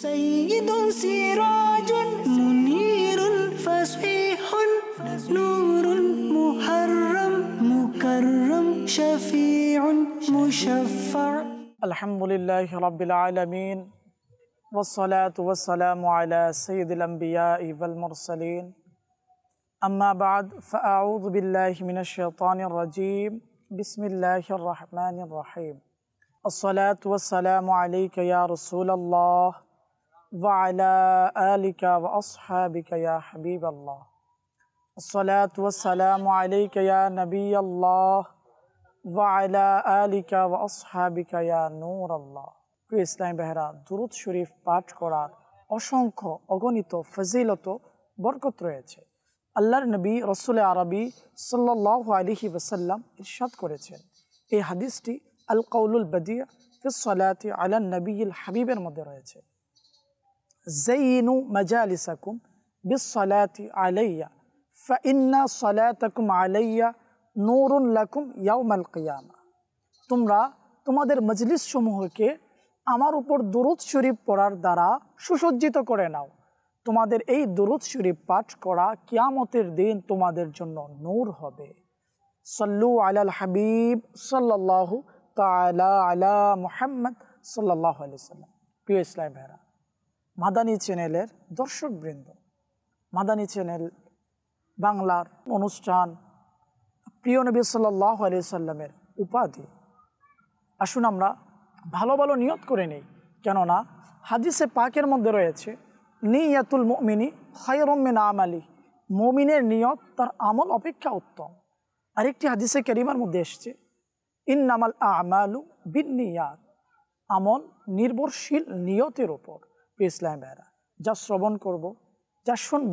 سيد سراج منير فصيح نور محرم مكرم شفيع مشفع الحمد لله رب العالمين والصلاة والسلام على سيد الأنبياء والمرسلين أما بعد فأعوذ بالله من الشيطان الرجيم بسم الله الرحمن الرحيم الصلاة والسلام عليك يا رسول الله وعلى آلك وأصحابك يا حبيب الله الصلاة والسلام عليك يا نبي الله وعلى آلك وأصحابك يا نور الله في إسلام بحرات دروت شريف پاچ قرار أشنك أغنيت فزيلت برقت رأيك اللر نبي رسول عربي صلى الله عليه وسلم إرشاد قرأت এই হাদিসটি القول البديع في الصلاة على النبي الحبيب হাবিবের মধ্যে রয়েছে জৈনু মজালিসাকুম বিসলাতি আলাইয়া ফাইন্না সলাতাকুম আলাইয়া নূরুন লাকুম ইয়াউমাল কিয়ামা তোমরা তোমাদের মজলিস সমূহকে আমার উপর দুরুদ শরীফ পড়ার দ্বারা সুসজ্জিত করে নাও তোমাদের এই দুরুদ শরীফ পাঠ করা কিয়ামতের দিন তোমাদের জন্য নূর হবে সল্লু আলাল হাবিব সাল্লাহ তালা আলা মুহাম্মদ সাল্লাহ আলি সাল্লাম প্রিয় ইসলাম ভাইরা মাদানী চ্যানেলের দর্শকবৃন্দ মাদানী চ্যানেল বাংলার অনুষ্ঠান প্রিয় নবী সাল্লাহ আলি সাল্লামের উপাধি আসুন আমরা ভালো ভালো নিয়ত করে নিই কেননা হাদিসে পাকের মধ্যে রয়েছে নিয়াতুল মমিনী খায়রমিন আমালি মমিনের নিয়ত তার আমল অপেক্ষা উত্তম আরেকটি হাদিসে ক্যারিমার মধ্যে এসছে ইন্নামাল আমালু বিন নিয়াত আমল নির্ভরশীল নিয়তের ওপর ইসলাম ভাইরা যা শ্রবণ করব যা শুনব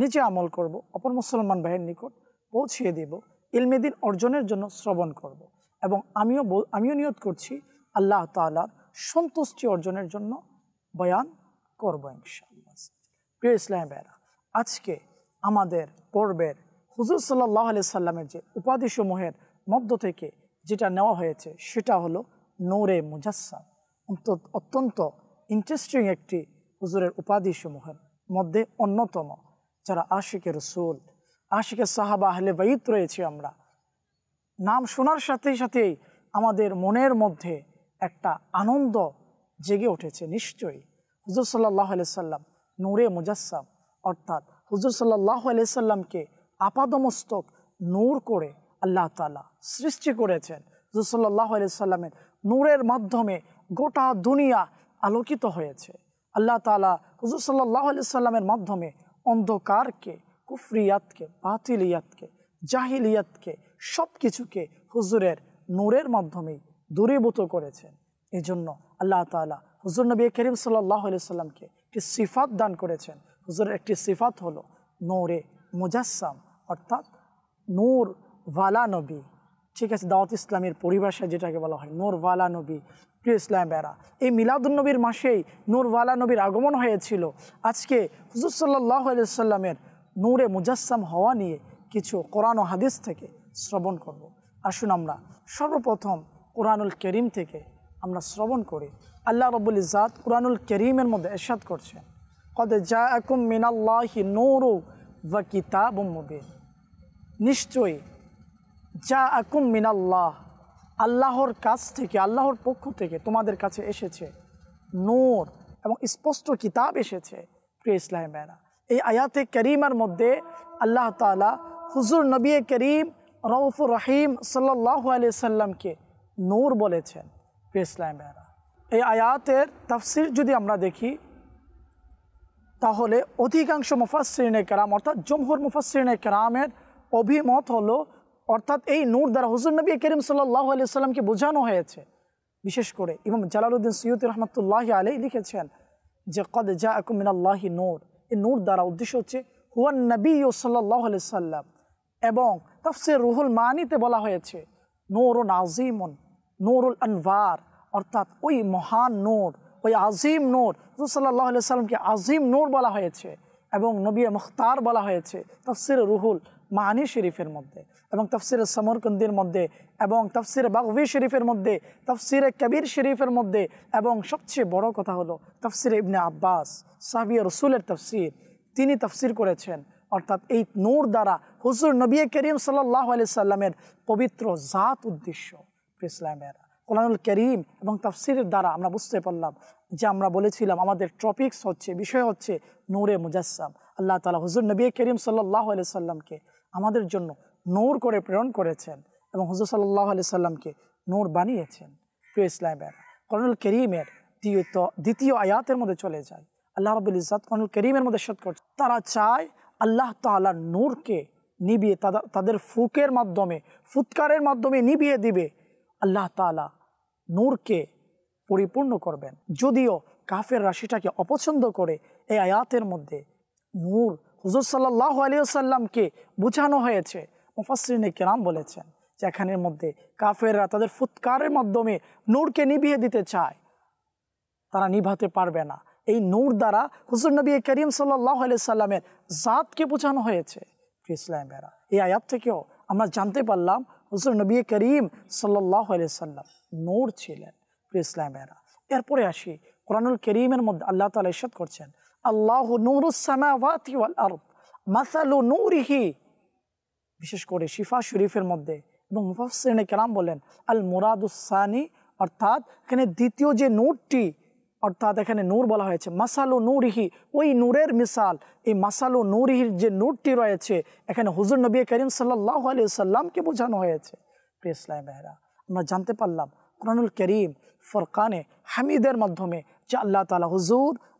নিজে আমল করব অপর মুসলমান ভাইয়ের নিকট পৌঁছিয়ে দেব ইলমেদিন অর্জনের জন্য শ্রবণ করব। এবং আমিও আমিও নিয়ত করছি আল্লাহ তালার সন্তুষ্টি অর্জনের জন্য বয়ান করবো ইনশাআল্লাহ প্রিয় ইসলাম ভাইরা আজকে আমাদের পর্বের হুজুর সাল্লাহ আলি সাল্লামের যে উপাধিসমূহের মধ্য থেকে যেটা নেওয়া হয়েছে সেটা হলো নৌরে মুজাসসাম অত্যন্ত ইন্টারেস্টিং একটি হুজুরের সমূহের মধ্যে অন্যতম যারা আশিকের রসুল আশিকের সাহাবা আহলে বাইত রয়েছে আমরা নাম শোনার সাথেই সাথেই আমাদের মনের মধ্যে একটা আনন্দ জেগে উঠেছে নিশ্চয়ই হুজুর সাল্লাহ সাল্লাম নূরে মুজাসাম অর্থাৎ হুজুর সাল্লাহ সাল্লামকে আপাদমস্তক নূর করে আল্লাহ তালা সৃষ্টি করেছেন হুজুর সাল্লাহ সাল্লামের নূরের মাধ্যমে গোটা দুনিয়া আলোকিত হয়েছে আল্লাহ তালা হুজুর সাল্লাহ আলি সাল্লামের মাধ্যমে অন্ধকারকে কুফরিয়াতকে বাতিলিয়াতকে জাহিলিয়াতকে সব কিছুকে হুজুরের নূরের মাধ্যমেই দূরীভূত করেছেন এই জন্য আল্লাহ তালা হুজুর নবী করিম সাল্লাহ আলি সাল্লামকে একটি সিফাত দান করেছেন হুজুরের একটি সিফাত হলো নূরে মুজাসাম অর্থাৎ নূর ভালা নবী ঠিক আছে দাওয়াত ইসলামের পরিভাষায় যেটাকে বলা হয় নূর ভালা নবী প্রিয় ইসলাম বেড়া এই মিলাদুলনবীর মাসেই নূরওয়ালা নবীর আগমন হয়েছিল আজকে হুজুর সাল্লাহ আলাইসাল্লামের নূরে মুজাসম হওয়া নিয়ে কিছু কোরআন ও হাদিস থেকে শ্রবণ করব। আসুন আমরা সর্বপ্রথম কোরআনুল করিম থেকে আমরা শ্রবণ করি আল্লাহ রবুল ইজাদ কোরআনুল করিমের মধ্যে এসাদ করছেন কদে যা একুম মিনাল্লাহি নূর বা কিতাব নিশ্চয়ই যা আকুম মিনাল্লাহ আল্লাহর কাছ থেকে আল্লাহর পক্ষ থেকে তোমাদের কাছে এসেছে নূর এবং স্পষ্ট কিতাব এসেছে প্রিয় ইসলাম মেয়েরা এই আয়াতে করিমার মধ্যে আল্লাহ তালা হুজুর নবী করিম রৌফুর রহিম সাল্লাহ আলি সাল্লামকে নূর বলেছেন প্রিয় ইসলাম মেয়েরা এই আয়াতের তাফসির যদি আমরা দেখি তাহলে অধিকাংশ মুফাসরিনে কেরাম অর্থাৎ জমহুর মুফাসরিনে কেরামের অভিমত হলো অর্থাৎ এই নূর দ্বারা হুজুর নবী করিম সাল্লাহ আলি সাল্লামকে বোঝানো হয়েছে বিশেষ করে ইমাম জালালুদ্দিন সৈয়দ রহমতুল্লাহ আলী লিখেছেন যে কদ জা আকুমিনাল্লাহি নূর এই নূর দ্বারা উদ্দেশ্য হচ্ছে হুয়ান নবী ও সাল্লাহ আলি সাল্লাম এবং তাফসির রুহুল মানিতে বলা হয়েছে নূর নাজিমন নূরুল আনভার অর্থাৎ ওই মহান নূর ওই আজিম নূর সাল্লাহ আলি সাল্লামকে আজিম নূর বলা হয়েছে এবং নবী মুখতার বলা হয়েছে তাফসির রুহুল মাহানি শরীফের মধ্যে এবং তফসির সমরকন্দির মধ্যে এবং তফসির বাঘবি শরীফের মধ্যে তফসির কবির শরীফের মধ্যে এবং সবচেয়ে বড় কথা হলো তফসির ইবনে আব্বাস সাহাবিয়া রসুলের তফসির তিনি তফসির করেছেন অর্থাৎ এই নূর দ্বারা হুজুর নবী করিম সাল্লাহ আলি সাল্লামের পবিত্র জাত উদ্দেশ্য ইসলামের কোলানুল করিম এবং তাফসিরের দ্বারা আমরা বুঝতে পারলাম যে আমরা বলেছিলাম আমাদের টপিকস হচ্ছে বিষয় হচ্ছে নূরে মুজাসম আল্লাহ তালা হুজুর নবী করিম সাল্লাহ আলি সাল্লামকে আমাদের জন্য নূর করে প্রেরণ করেছেন এবং হুজুর সাল্লাহ আলি সাল্লামকে নূর বানিয়েছেন প্রিয় ইসলামের কর্নুল করিমের দ্বিতীয় দ্বিতীয় আয়াতের মধ্যে চলে যায় আল্লাহ রবুল ইজাত কর্নুল করিমের মধ্যে সৎ করছে তারা চায় আল্লাহ তাল্লাহ নূরকে নিবিয়ে তাদের ফুকের মাধ্যমে ফুৎকারের মাধ্যমে নিবিয়ে দিবে আল্লাহ তালা নূরকে পরিপূর্ণ করবেন যদিও কাফের রাশিটাকে অপছন্দ করে এই আয়াতের মধ্যে নূর হুজুর সাল্লাহ আসাল্লামকে বোঝানো হয়েছে মুফাসরিনে কেরাম বলেছেন যেখানের মধ্যে কাফেররা তাদের ফুৎকারের মাধ্যমে নূরকে নিভিয়ে দিতে চায় তারা নিভাতে পারবে না এই নূর দ্বারা হুজুর নবী করিম সাল্লাহ সাল্লামের জাতকে বোঝানো হয়েছে ইসলামেরা এই আয়াত থেকেও আমরা জানতে পারলাম হুজুর নবী করিম সাল্লাহ সাল্লাম নূর ছিলেন ইসলামেরা এরপরে আসি কোরআনুল করিমের মধ্যে আল্লাহ তালা ইসাদ করছেন مسالو نوری نوٹ ہے کریم صلی اللہ علیہ تعالی حضور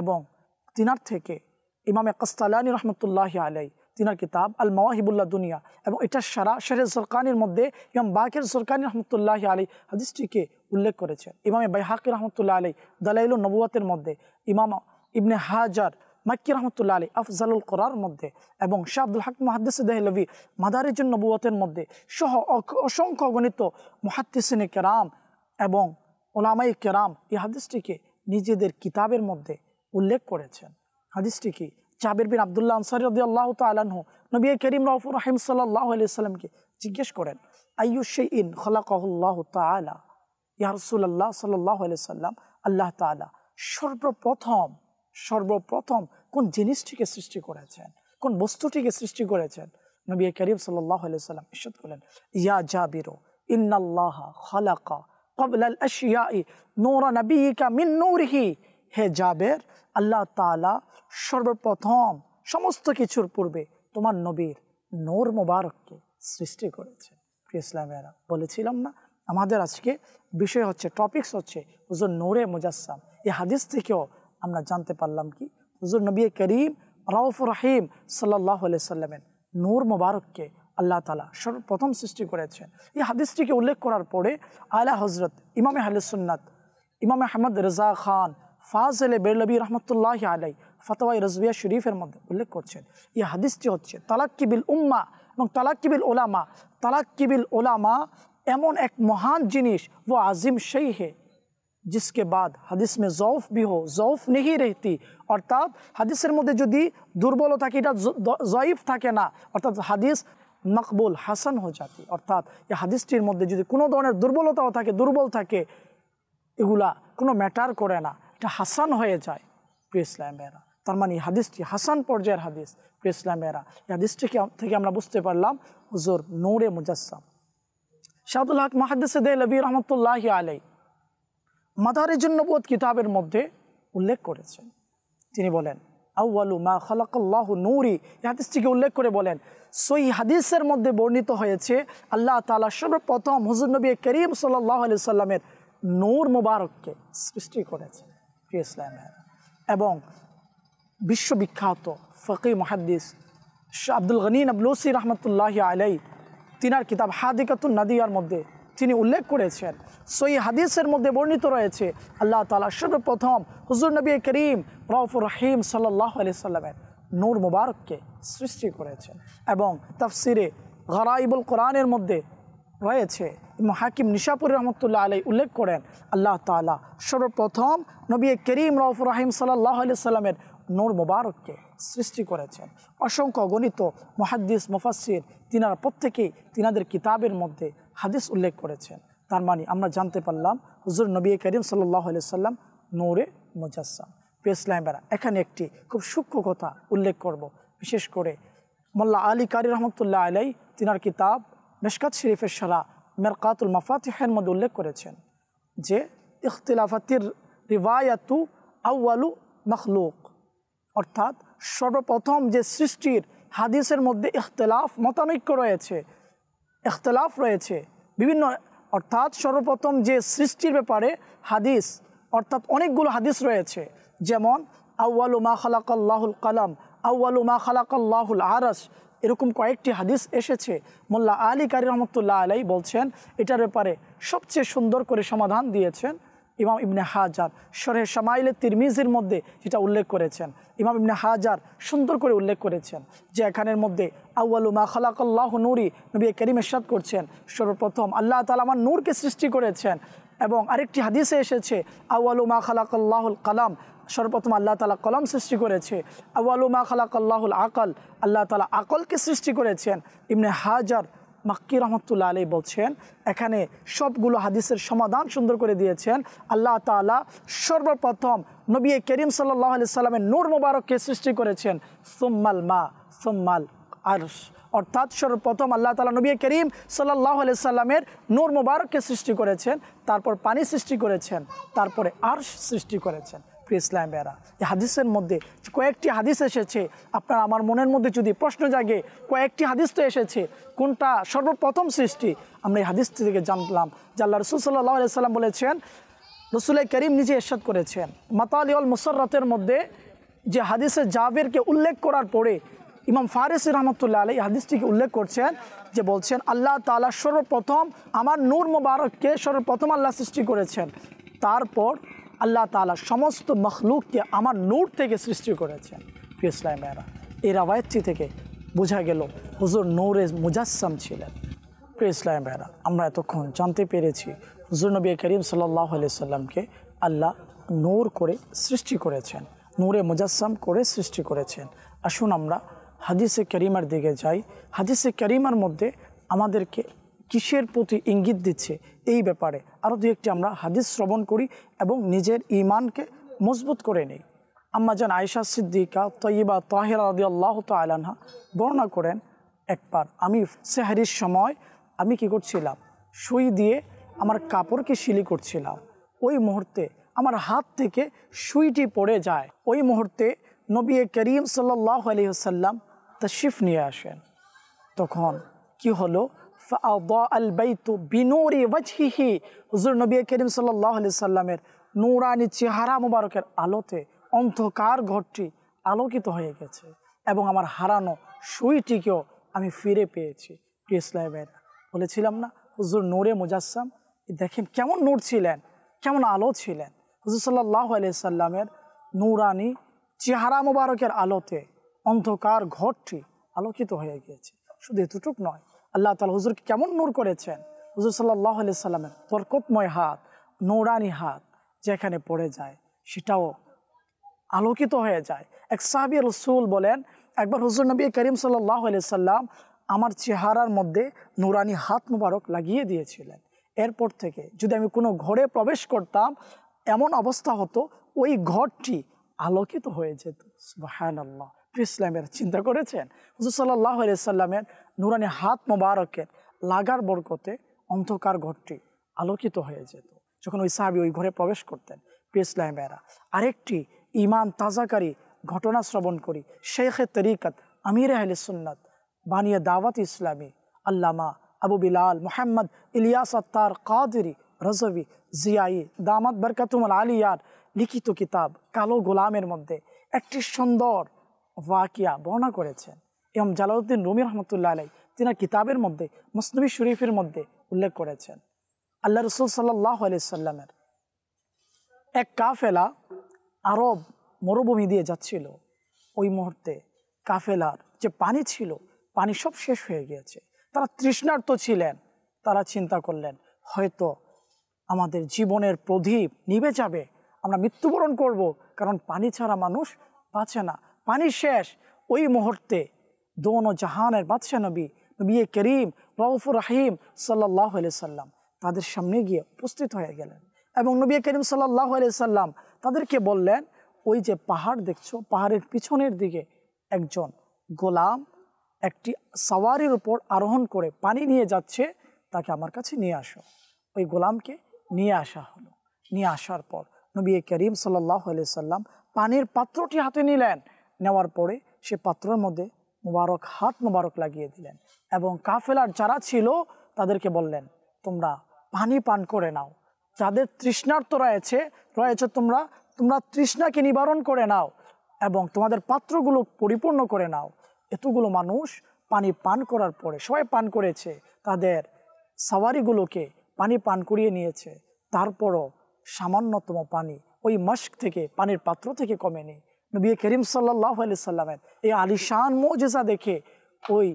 এবং তিনার থেকে ইমামে কস্তালানী রহমতুল্লাহ আলাই তিনার কিতাব আল মাহিবুল্লাহ দুনিয়া এবং এটা সারা শেরে সরকানের মধ্যে ইমাম বাকের সরকানী রহমতুল্লাহ আলী হাদিসটিকে উল্লেখ করেছেন ইমামে বাইহাকি রহমতুল্লাহ আলী দালাইল নবুয়াতের মধ্যে ইমাম ইবনে হাজার মাইকি রহমতুল্লাহ আলী আফজালুল করার মধ্যে এবং শাহ আব্দুল হাক মহাদ্দিস দেহলভি মাদারিজুল নবুয়াতের মধ্যে সহ অসংখ্য গণিত মহাদ্দিসিনে কেরাম এবং ওলামাই কেরাম এই হাদিসটিকে নিজেদের কিতাবের মধ্যে উল্লেখ করেছেন হাদিসটি কি চাবির বিন আবদুল্লাহ আনসারি রদি আল্লাহ তালানহ নবী করিম রফুর রাহিম সাল্লাহ আলিয়াল্লামকে জিজ্ঞেস করেন আয়ুষে ইন খলাকাহুল্লাহ তালা ইয়ারসুল্লাহ সাল্লাহ সাল্লাম আল্লাহ তালা সর্বপ্রথম সর্বপ্রথম কোন জিনিসটিকে সৃষ্টি করেছেন কোন বস্তুটিকে সৃষ্টি করেছেন নবী করিম সাল্লাহ সাল্লাম ইশাদ করলেন ইয়া জাবিরো ইন্নাল্লাহ খলাকা কবলাল আশিয়া নোরা নবী কা মিন নূরহি হে জাবের আল্লাহ তালা সর্বপ্রথম সমস্ত কিছুর পূর্বে তোমার নবীর নোর মোবারককে সৃষ্টি করেছে প্রিয় ইসলামেরা বলেছিলাম না আমাদের আজকে বিষয় হচ্ছে টপিকস হচ্ছে হুজুর নোরে মুজাসাম এই হাদিস থেকেও আমরা জানতে পারলাম কি হুজুর নবী করিম রাউফ রাহিম সাল্লাহ সাল্লামের নূর মোবারককে আল্লাহ তালা সর্বপ্রথম সৃষ্টি করেছেন এই হাদিসটিকে উল্লেখ করার পরে আলা হজরত ইমামে হালিসুন্নাত ইমামে আহমদ রেজা খান ফাজেলে বেরলবি রহমতুল্লাহ আলাই ফতোয়াই রজবিয়া শরীফের মধ্যে উল্লেখ করছেন এই হাদিসটি হচ্ছে তালাক্কিবিল উম্মা এবং তালাক্কিবিল ওলামা তালাক্কিবিল ওলামা এমন এক মহান জিনিস ও আজিম সেই হে जिसके বাদ হাদিস মে जौफ भी हो जौफ नहीं रहती अर्थात हदीसर मध्य যদি দুর্বলতা থাকে এটা জয়ীফ থাকে না অর্থাৎ হাদিস মকবুল হাসান হয়ে যাতি অর্থাৎ এই হাদিসটির মধ্যে যদি কোনো ধরনের দুর্বলতাও থাকে দুর্বল থাকে এগুলা কোনো ম্যাটার করে না এটা হাসান হয়ে যায় প্রিয় ইসলামেরা তার মানে হাদিসটি হাসান পর্যায়ের হাদিস প্রিয় ইসলামেরা এই হাদিসটিকে থেকে আমরা বুঝতে পারলাম হুজুর নৌরে মুজাসম শাহদুল হক মাহাদিসে দে লবি রহমতুল্লাহ আলাই জন্য বোধ কিতাবের মধ্যে উল্লেখ করেছেন তিনি বলেন আউ্লু মা খালাকাল্লাহ নৌরি এই হাদিসটিকে উল্লেখ করে বলেন সই হাদিসের মধ্যে বর্ণিত হয়েছে আল্লাহ তালা সর্বপ্রথম হুজুর নবী করিম সাল্লাহ আলি সাল্লামের নূর মুবারককে সৃষ্টি করেছে ইসলামের হ্যাঁ। এবং বিশ্ববিখ্যাত ফকি মহাদ্দিস আব্দুল গনী নবলসি রহমতুল্লাহ আলাই তিনার কিতাব হাদিকাতুল নাদিয়ার মধ্যে তিনি উল্লেখ করেছেন সই হাদিসের মধ্যে বর্ণিত রয়েছে আল্লাহ তালা সর্বপ্রথম হুজুর নবী করিম রফুর রহিম সাল্লাহ আলি সাল্লামের নূর মুবারককে সৃষ্টি করেছেন এবং তাফসিরে গরাইবুল কোরআনের মধ্যে রয়েছে হাকিম নিশাপুর রহমতুল্লাহ আলী উল্লেখ করেন আল্লাহ তালা সর্বপ্রথম নবী করিম রফ রাহিম সাল্লাহ আলি সাল্লামের নূর মোবারককে সৃষ্টি করেছেন অসংখ্য গণিত মহাদ্দিস মুফাসির তিনার প্রত্যেকেই তিনাদের কিতাবের মধ্যে হাদিস উল্লেখ করেছেন তার মানে আমরা জানতে পারলাম হুজুর নবী করিম সাল্লাহ আলি সাল্লাম নূরে মুজাসম পেসলাইমেরা এখানে একটি খুব সূক্ষ্ম কথা উল্লেখ করব বিশেষ করে মোল্লা আলী কারি রহমতুল্লাহ আলাই তিনার কিতাব মেশকাত শরীফের সারা মেরকাতুল মাফাতিহের মধ্যে উল্লেখ করেছেন যে ইখতিলাফাতির রিবায়াতু আউ্বালু মখলুক অর্থাৎ সর্বপ্রথম যে সৃষ্টির হাদিসের মধ্যে ইখতলাফ মতানৈক্য রয়েছে ইখতলাফ রয়েছে বিভিন্ন অর্থাৎ সর্বপ্রথম যে সৃষ্টির ব্যাপারে হাদিস অর্থাৎ অনেকগুলো হাদিস রয়েছে যেমন আউ্বালু মা খালাকাল্লাহুল কালাম আউ্বালু মা খালাকাল্লাহুল আরস এরকম কয়েকটি হাদিস এসেছে মোল্লা আলী কারি রহমতুল্লাহ আলাই বলছেন এটার ব্যাপারে সবচেয়ে সুন্দর করে সমাধান দিয়েছেন ইমাম ইবনে হাজার শরে সামাইলে তিরমিজির মধ্যে যেটা উল্লেখ করেছেন ইমাম ইবনে হাজার সুন্দর করে উল্লেখ করেছেন যে এখানের মধ্যে আউ্বালু মা খালাকল্লাহ নুরি নবী করিম করছেন সর্বপ্রথম আল্লাহ তালা আমার নূরকে সৃষ্টি করেছেন এবং আরেকটি হাদিসে এসেছে আউআল মা খালাক আল্লাহুল কালাম সর্বপ্রথম আল্লাহ তালা কলম সৃষ্টি করেছে আউআল মা খালাক আল্লাহুল আকল আল্লাহ তালা আকলকে সৃষ্টি করেছেন ইমনে হাজার মাক্কি রহমতুল্লা আলী বলছেন এখানে সবগুলো হাদিসের সমাধান সুন্দর করে দিয়েছেন আল্লাহ তালা সর্বপ্রথম নবী করিম সাল্লাহ আলি সাল্লামের নূর মোবারককে সৃষ্টি করেছেন সোম্মাল মা সোম্মাল আর অর্থাৎ সর্বপ্রথম আল্লাহ তালা নবী করিম সাল্লাহ আলি সাল্লামের নূর মুবারককে সৃষ্টি করেছেন তারপর পানি সৃষ্টি করেছেন তারপরে আর সৃষ্টি করেছেন প্রিয় ইসলাম বেরা এই হাদিসের মধ্যে কয়েকটি হাদিস এসেছে আপনার আমার মনের মধ্যে যদি প্রশ্ন জাগে কয়েকটি হাদিস তো এসেছে কোনটা সর্বপ্রথম সৃষ্টি আমরা এই হাদিস থেকে জানলাম যে আল্লাহ রসুল সাল্লাহ আলি সাল্লাম বলেছেন রসুল করিম নিজে এরশাদ করেছেন অল মুসররতের মধ্যে যে হাদিসে জাবেরকে উল্লেখ করার পরে ইমাম ফারেস রহমতুল্লাহ আলী হাদিসটিকে উল্লেখ করছেন যে বলছেন আল্লাহ তালা সর্বপ্রথম আমার নূর মোবারককে সর্বপ্রথম আল্লাহ সৃষ্টি করেছেন তারপর আল্লাহ তালা সমস্ত মখলুককে আমার নূর থেকে সৃষ্টি করেছেন প্রিয় ইসলাম মেয়েরা এই রাবায়তটি থেকে বোঝা গেল হুজুর নূরে মুজাসম ছিলেন প্রিয় ইসলাম মেয়েরা আমরা এতক্ষণ জানতে পেরেছি হুজুর নবী করিম সাল্লাহ আলি সাল্লামকে আল্লাহ নূর করে সৃষ্টি করেছেন নূরে মুজাসম করে সৃষ্টি করেছেন আসুন আমরা হাদিসে ক্যারিমার দিকে যাই হাদিসে ক্যারিমার মধ্যে আমাদেরকে কিসের প্রতি ইঙ্গিত দিচ্ছে এই ব্যাপারে আরও দু একটি আমরা হাদিস শ্রবণ করি এবং নিজের ইমানকে মজবুত করে নিই আম্মা যান আয়সা সিদ্দিকা তৈবা তাহের আদি আল্লাহ আলানহা বর্ণনা করেন একবার আমি সেহারির সময় আমি কি করছিলাম সুই দিয়ে আমার কাপড়কে শিলি করছিলাম ওই মুহূর্তে আমার হাত থেকে সুইটি পড়ে যায় ওই মুহূর্তে নবী করিম সাল্লাহ সাল্লাম তশিফ নিয়ে আসেন তখন কি হলো বিনোরি ওয়াজহিহি হুজুর নবী করিম সাল্লাহ আলি সাল্লামের নৌরানি চেহারা মুবারকের আলোতে অন্ধকার ঘরটি আলোকিত হয়ে গেছে এবং আমার হারানো সুইটিকেও আমি ফিরে পেয়েছি প্রিয় ইসলামেরা বলেছিলাম না হুজুর নূরে মুজাসসাম দেখেন কেমন নূর ছিলেন কেমন আলো ছিলেন হুজুর সাল্লাহ আলি সাল্লামের নৌরানি চেহারা মুবারকের আলোতে অন্ধকার ঘরটি আলোকিত হয়ে গিয়েছে শুধু এতটুক নয় আল্লাহ তালা হুজুরকে কেমন নূর করেছেন হুজুর সাল্লাহ আলি সাল্লামের তর্কতময় হাত নৌরানি হাত যেখানে পড়ে যায় সেটাও আলোকিত হয়ে যায় এক সাহাবি রসুল বলেন একবার হুজুর নবী করিম সাল্লাহ আলি সাল্লাম আমার চেহারার মধ্যে নুরানি হাত মুবারক লাগিয়ে দিয়েছিলেন এরপর থেকে যদি আমি কোনো ঘরে প্রবেশ করতাম এমন অবস্থা হতো ওই ঘরটি আলোকিত হয়ে যেত হ্যান আল্লাহ ইসলামের চিন্তা করেছেন হুজুর সাল্লাহ আলাইসাল্লামের নুরানি হাত মোবারকের লাগার বরকতে অন্ধকার ঘরটি আলোকিত হয়ে যেত যখন ওই সাহাবি ওই ঘরে প্রবেশ করতেন প্রিসলামেরা আরেকটি ইমান তাজাকারী ঘটনা শ্রবণ করি শেখে তরিকত আমির আহলে সুন্নত বানিয়ে দাওয়াত ইসলামী আল্লামা আবু বিলাল মোহাম্মদ ইলিয়াস আত্তার কাদেরি রজবি জিয়াই দামাত বরকাতুমল আলিয়ার লিখিত কিতাব কালো গোলামের মধ্যে একটি সুন্দর ওয়াকিয়া বর্ণনা করেছেন এবং জালাউদ্দিন রুমি রহমতুল্লাহ আলাই তিনি কিতাবের মধ্যে মুসনবী শরীফের মধ্যে উল্লেখ করেছেন আল্লাহ রসুল সাল্লাহ সাল্লামের এক কাফেলা আরব মরুভূমি দিয়ে যাচ্ছিল ওই মুহূর্তে কাফেলার যে পানি ছিল পানি সব শেষ হয়ে গিয়েছে তারা তৃষ্ণার্ত ছিলেন তারা চিন্তা করলেন হয়তো আমাদের জীবনের প্রদীপ নিভে যাবে আমরা মৃত্যুবরণ করব কারণ পানি ছাড়া মানুষ বাঁচে না পানি শেষ ওই মুহূর্তে দোনো জাহানের বাদশাহ নবী নবী করিম রউফুর রাহিম সাল্লাহ সাল্লাম তাদের সামনে গিয়ে উপস্থিত হয়ে গেলেন এবং নবী করিম সাল্লাহ সাল্লাম তাদেরকে বললেন ওই যে পাহাড় দেখছো পাহাড়ের পিছনের দিকে একজন গোলাম একটি সাওয়ারির উপর আরোহণ করে পানি নিয়ে যাচ্ছে তাকে আমার কাছে নিয়ে আসো ওই গোলামকে নিয়ে আসা হলো নিয়ে আসার পর নবী করিম সাল্লাহ সাল্লাম পানির পাত্রটি হাতে নিলেন নেওয়ার পরে সে পাত্রের মধ্যে মুবারক হাত মুবারক লাগিয়ে দিলেন এবং কাফেলার যারা ছিল তাদেরকে বললেন তোমরা পানি পান করে নাও যাদের তৃষ্ণার্থ রয়েছে রয়েছে তোমরা তোমরা তৃষ্ণাকে নিবারণ করে নাও এবং তোমাদের পাত্রগুলো পরিপূর্ণ করে নাও এতগুলো মানুষ পানি পান করার পরে সবাই পান করেছে তাদের সাওয়ারিগুলোকে পানি পান করিয়ে নিয়েছে তারপরও সামান্যতম পানি ওই মাস্ক থেকে পানির পাত্র থেকে কমেনি নবী করিম সাল্লাহ আলি সাল্লামের এই আলিশান মোজেজা দেখে ওই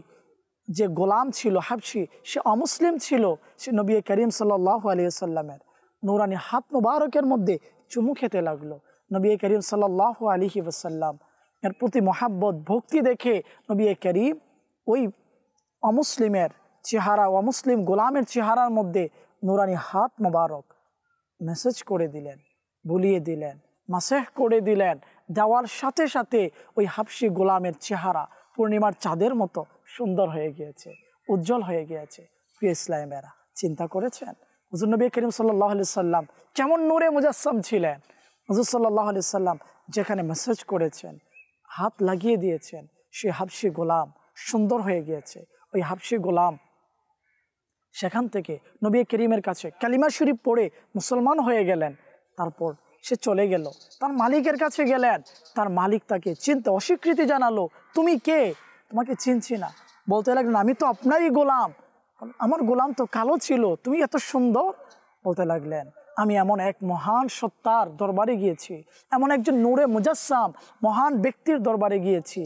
যে গোলাম ছিল হাবসি সে অমুসলিম ছিল সে নবী করিম সাল্লাহ আলি সাল্লামের নৌরানি হাত মুবারকের মধ্যে চুমু খেতে লাগলো নবী করিম সাল্লাহ আলিহি ওসাল্লাম এর প্রতি মহাব্বত ভক্তি দেখে নবী করিম ওই অমুসলিমের চেহারা অমুসলিম গোলামের চেহারার মধ্যে নুরানি হাত মুবারক মেসেজ করে দিলেন বলিয়ে দিলেন মাসেহ করে দিলেন দেওয়ার সাথে সাথে ওই হাফসি গোলামের চেহারা পূর্ণিমার চাঁদের মতো সুন্দর হয়ে গিয়েছে উজ্জ্বল হয়ে গিয়েছে প্রিয় ইসলামেরা চিন্তা করেছেন হুজুর নবী করিম সাল্লাহ আলি সাল্লাম কেমন নূরে মুজাসম ছিলেন হুজুর সাল্লাহ সাল্লাম যেখানে মেসেজ করেছেন হাত লাগিয়ে দিয়েছেন সে হাফসি গোলাম সুন্দর হয়ে গিয়েছে ওই হাফসি গোলাম সেখান থেকে নবী করিমের কাছে কালিমা শরীফ পড়ে মুসলমান হয়ে গেলেন তারপর সে চলে গেল তার মালিকের কাছে গেলেন তার মালিক তাকে চিনতে অস্বীকৃতি জানালো তুমি কে তোমাকে চিনছি না বলতে লাগলেন আমি তো আপনারই গোলাম আমার গোলাম তো কালো ছিল তুমি এত সুন্দর বলতে লাগলেন আমি এমন এক মহান সত্তার দরবারে গিয়েছি এমন একজন নূরে মুজাসাম মহান ব্যক্তির দরবারে গিয়েছি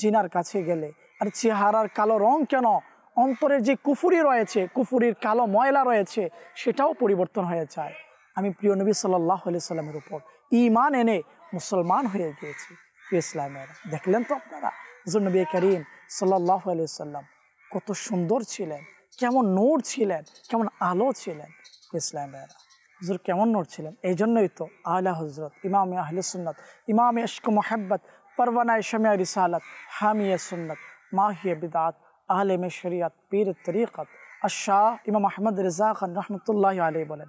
জিনার কাছে গেলে আর চেহারার কালো রং কেন অন্তরের যে কুফুরি রয়েছে কুফুরির কালো ময়লা রয়েছে সেটাও পরিবর্তন হয়ে যায় আমি প্রিয় নবী সাল্লাহ সাল্লামের উপর ইমান এনে মুসলমান হয়ে গিয়েছি ইসলামের দেখলেন তো আপনারা নবী করিম সাল্লাহ সাল্লাম কত সুন্দর ছিলেন কেমন নোর ছিলেন কেমন আলো ছিলেন ইসলামের হুজুর কেমন নোর ছিলেন এই জন্যই তো আহলা হজরত ইমাম আহলে ইমাম ইমামে ইশক মোহাব্বত পরওয়ানা শমিয়া রিসালত হামিয়া সুন্নত মাহিয়া বিদাত আহলেমে শরিয়াত পীর তরিকত আশাহ ইমাম আহমদ রেজা খান রহমতুল্লাহ আলী বলেন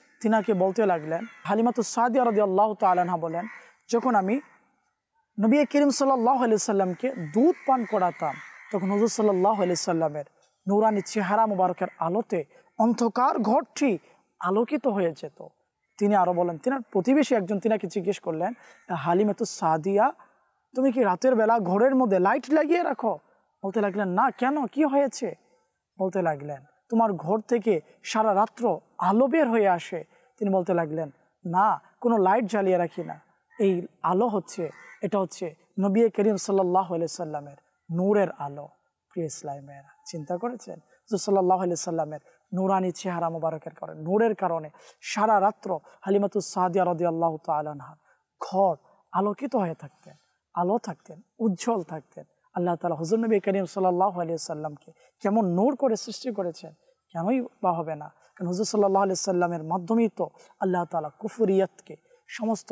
তিনাকে বলতে লাগলেন হালিমাতু সাদিয়া রদি আল্লাহ তালাহা বলেন যখন আমি নবী করিম সাল্লি সাল্লামকে দুধ পান করাতাম তখন হজুর সাল্লাহ আলি সাল্লামের নৌরানি চেহারা মুবারকের আলোতে অন্ধকার ঘরটি আলোকিত হয়ে যেত তিনি আরও বলেন তিনার প্রতিবেশী একজন তিনাকে জিজ্ঞেস করলেন হালিমাতু সাদিয়া তুমি কি রাতের বেলা ঘরের মধ্যে লাইট লাগিয়ে রাখো বলতে লাগলেন না কেন কি হয়েছে বলতে লাগলেন তোমার ঘর থেকে সারা রাত্র আলো বের হয়ে আসে তিনি বলতে লাগলেন না কোনো লাইট জ্বালিয়ে রাখি না এই আলো হচ্ছে এটা হচ্ছে নবী করিম সাল্লাহ সাল্লামের নূরের আলো প্রিয় ইসলামের চিন্তা করেছেন সাল্লাহ সাল্লামের নুরানি চেহারা মোবারকের কারণে নূরের কারণে সারা রাত্র হালিমাতুস সাহাদিয়া রদি আল্লাহ তালহা ঘর আলোকিত হয়ে থাকতেন আলো থাকতেন উজ্জ্বল থাকতেন আল্লাহ তালা হজর নবী করিম সাল্লাহ আলিয়া সাল্লামকে কেমন নূর করে সৃষ্টি করেছেন কেনই বা হবে না কারণ হুজুর সাল্লাহ আলি সাল্লামের মাধ্যমেই তো আল্লাহ তালা কুফরিয়াতকে সমস্ত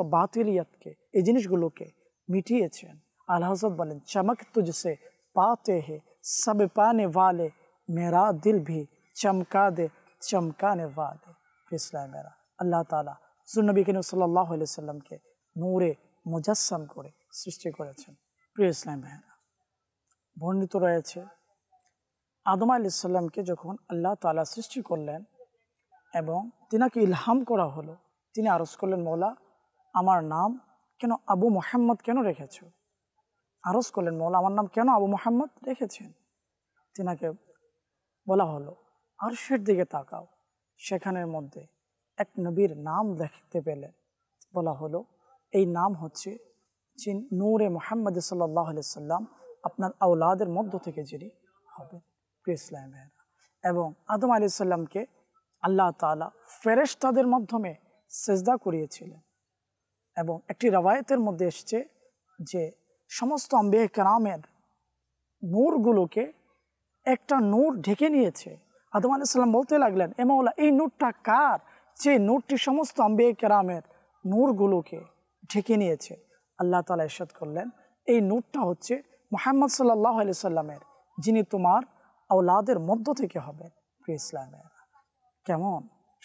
ইয়াতকে এই জিনিসগুলোকে মিটিয়েছেন আল্লাহ হজরত বলেন চমক পা পাতে হে সব পানে ওয়ালে মেরা দিল ভি চমকা দে চমকানে ওয়ালে ইসলাম মেরা আল্লাহ তালা সুনবী কেন সাল্লাহ আলি সাল্লামকে নূরে মুজাসম করে সৃষ্টি করেছেন প্রিয় ইসলাম মেহরা বর্ণিত রয়েছে আদম আলি সাল্লামকে যখন আল্লাহ তালা সৃষ্টি করলেন এবং তিনাকে ইলহাম করা হলো তিনি আরজ করলেন মৌলা আমার নাম কেন আবু মোহাম্মদ কেন রেখেছ আরজ করলেন মৌলা আমার নাম কেন আবু মোহাম্মদ রেখেছেন তিনাকে বলা হলো আরশের দিকে তাকাও সেখানের মধ্যে এক নবীর নাম দেখতে পেলেন বলা হলো এই নাম হচ্ছে যিন নূরে মোহাম্মদ সাল্লাহ সাল্লাম আপনার আউলাদের মধ্য থেকে যিনি হবেন প্রিয় ইসলাম এবং আদম আলি সাল্লামকে আল্লাহ তালা ফেরেশ তাদের মাধ্যমে সেজদা করিয়েছিলেন এবং একটি রবায়তের মধ্যে এসছে যে সমস্ত অম্বেহ কেরামের নূরগুলোকে একটা নূর ঢেকে নিয়েছে আদম আলাইসাল্লাম বলতে লাগলেন এমাউলা এই নূরটা কার যে নূরটি সমস্ত আম্বে কেরামের নূরগুলোকে ঢেকে নিয়েছে আল্লাহ তালা ইসাদ করলেন এই নূরটা হচ্ছে মোহাম্মদ সাল্লাহ আলি সাল্লামের যিনি তোমার আউলাদের মধ্য থেকে হবেন ইসলামের কেমন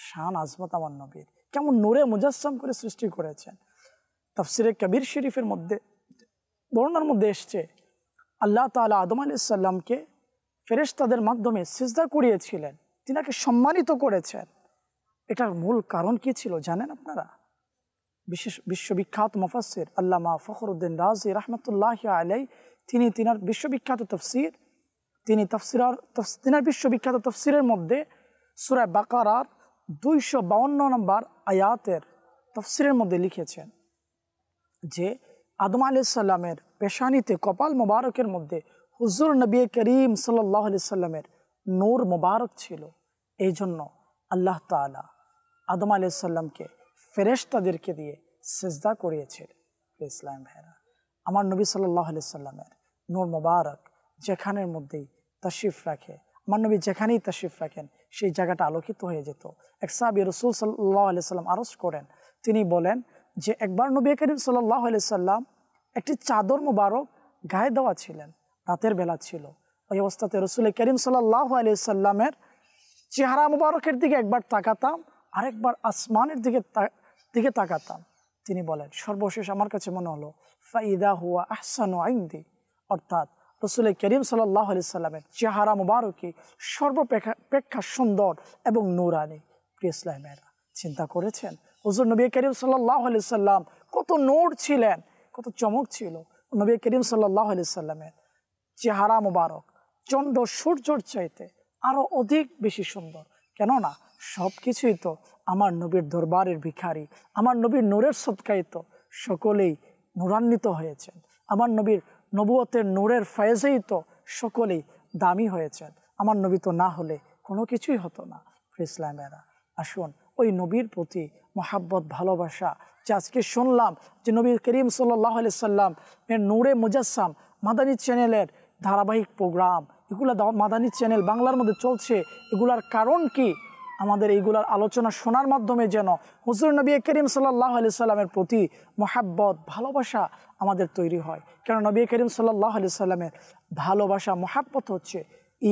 শান আজমত আমার নবীর কেমন নূরে মুজাসম করে সৃষ্টি করেছেন তফসিরে কবির শরীফের মধ্যে বর্ণার মধ্যে এসছে আল্লাহ তালা আদম আলাইসাল্লামকে ফেরেশতাদের মাধ্যমে সিজদা করিয়েছিলেন তিনাকে সম্মানিত করেছেন এটার মূল কারণ কি ছিল জানেন আপনারা বিশেষ বিশ্ববিখ্যাত মুফাসির আল্লামা ফখরুদ্দিন রাজি রহমতুল্লাহ আলাই তিনি তিনার বিশ্ববিখ্যাত তফসির তিনি তফসিরার তিনার বিশ্ববিখ্যাত তফসিরের মধ্যে সুরায় বাকারার দুইশো বাউন্ন নম্বর আয়াতের তফসিরের মধ্যে লিখেছেন যে আদম আলাইসাল্লামের পেশানিতে কপাল মোবারকের মধ্যে হুজুর নবী করিম সাল্লাহ আলি সাল্লামের নূর মোবারক ছিল এই জন্য আল্লাহ তালা আদম আলাইসাল্লামকে ফেরেশতাদেরকে দিয়ে সেজদা করিয়েছিল ইসলাম ভাইরা আমার নবী সাল্লাহ আলি সাল্লামের নূর মোবারক যেখানের মধ্যেই তশিফ রাখে আমার নবী যেখানেই তাশিফ রাখেন সেই জায়গাটা আলোকিত হয়ে যেত এক সাহাবি রসুল সাল্লাহ সাল্লাম আরস করেন তিনি বলেন যে একবার নবী করিম সাল্লাহ সাল্লাম একটি চাদর মুবারক গায়ে দেওয়া ছিলেন রাতের বেলা ছিল ওই অবস্থাতে রসুল করিম সাল্লাহ সাল্লামের চেহারা মুবারকের দিকে একবার তাকাতাম আরেকবার আসমানের দিকে দিকে তাকাতাম তিনি বলেন সর্বশেষ আমার কাছে মনে হলো ফাইদা হুয়া আহসান আইন্দি অর্থাৎ রসুল করিম সাল্লাহ আলি সাল্লামের চেহারা মুবারকে সর্বপেক্ষা সুন্দর এবং নূরানি প্রিয়সলামেরা চিন্তা করেছেন হজুর নবী করিম সাল্লাহ আলি সাল্লাম কত নূর ছিলেন কত চমক ছিল নবী করিম সাল্লাহ আলি সাল্লামের চেহারা মুবারক চন্দ্র সূর্যর চাইতে আরও অধিক বেশি সুন্দর কেননা সব কিছুই তো আমার নবীর দরবারের ভিখারি আমার নবীর নূরের সৎকায়িত সকলেই নূরান্বিত হয়েছেন আমার নবীর নবুয়তের নূরের ফয়েজেই তো সকলেই দামি হয়েছেন আমার নবী তো না হলে কোনো কিছুই হতো না ইসলামেরা আসুন ওই নবীর প্রতি মহাব্বত ভালোবাসা যে আজকে শুনলাম যে নবীর করিম সাল্লাহ আলি সাল্লাম এর নূরে মুজাসাম মাদানী চ্যানেলের ধারাবাহিক প্রোগ্রাম এগুলো মাদানী চ্যানেল বাংলার মধ্যে চলছে এগুলার কারণ কি আমাদের এইগুলার আলোচনা শোনার মাধ্যমে যেন হুজুর নবী করিম সাল্লাহ আলি সাল্লামের প্রতি মোহাব্বত ভালোবাসা আমাদের তৈরি হয় কেন নবী করিম সাল্লাহ আলি সাল্লামের ভালোবাসা মোহাব্বত হচ্ছে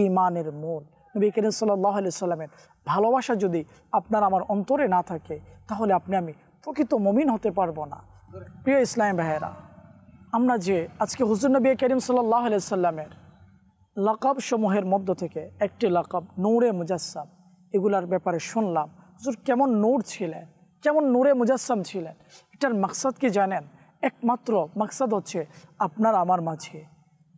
ইমানের মূল নবী করিম সাল্লাহ আলি সাল্লামের ভালোবাসা যদি আপনার আমার অন্তরে না থাকে তাহলে আপনি আমি প্রকৃত মমিন হতে পারবো না প্রিয় ইসলাম বেহেরা আমরা যে আজকে হুজুর নবী করিম সাল্লাহ আলি সাল্লামের লাকাব সমূহের মধ্য থেকে একটি লকাব নৌরে মুজাসসাম এগুলার ব্যাপারে শুনলাম হুজুর কেমন নূর ছিলেন কেমন নূরে মুজাসম ছিলেন এটার মাকসাদ কি জানেন একমাত্র মাকসাদ হচ্ছে আপনার আমার মাঝে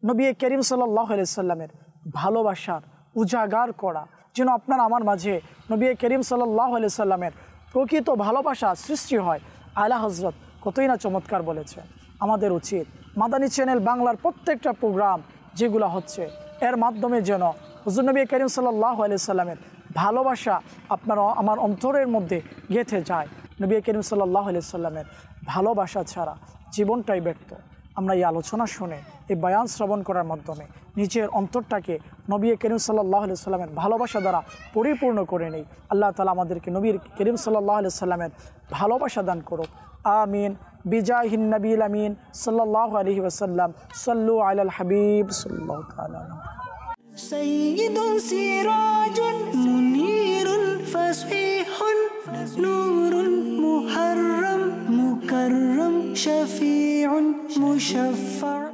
নবী করিম সাল্লাহসাল্লামের ভালোবাসার উজাগার করা যেন আপনার আমার মাঝে নবী করিম সাল্লাহ সাল্লামের প্রকৃত ভালোবাসা সৃষ্টি হয় আলা হজরত কতই না চমৎকার বলেছেন আমাদের উচিত মাদানী চ্যানেল বাংলার প্রত্যেকটা প্রোগ্রাম যেগুলো হচ্ছে এর মাধ্যমে যেন হুজুর নবী করিম সাল্লাহ আলি সাল্লামের ভালোবাসা আপনার আমার অন্তরের মধ্যে গেঁথে যায় নবী করিম সাল্লাহ সাল্লামের ভালোবাসা ছাড়া জীবনটাই ব্যক্ত আমরা এই আলোচনা শুনে এই বয়ান শ্রবণ করার মাধ্যমে নিজের অন্তরটাকে নবী করিম সাল্লাহ সাল্লামের ভালোবাসা দ্বারা পরিপূর্ণ করে নেই আল্লাহ তালা আমাদেরকে নবীর করিম সাল্লাহ সাল্লামের ভালোবাসা দান করুক আমিন বিজাহিন নবীল আমিন সাল্লাহ আলহি ওসাল্লাম সাল্লু আল হাবিব সাল্লাহ سيد سراج منير فصيح نور محرم مكرم شفيع مشفع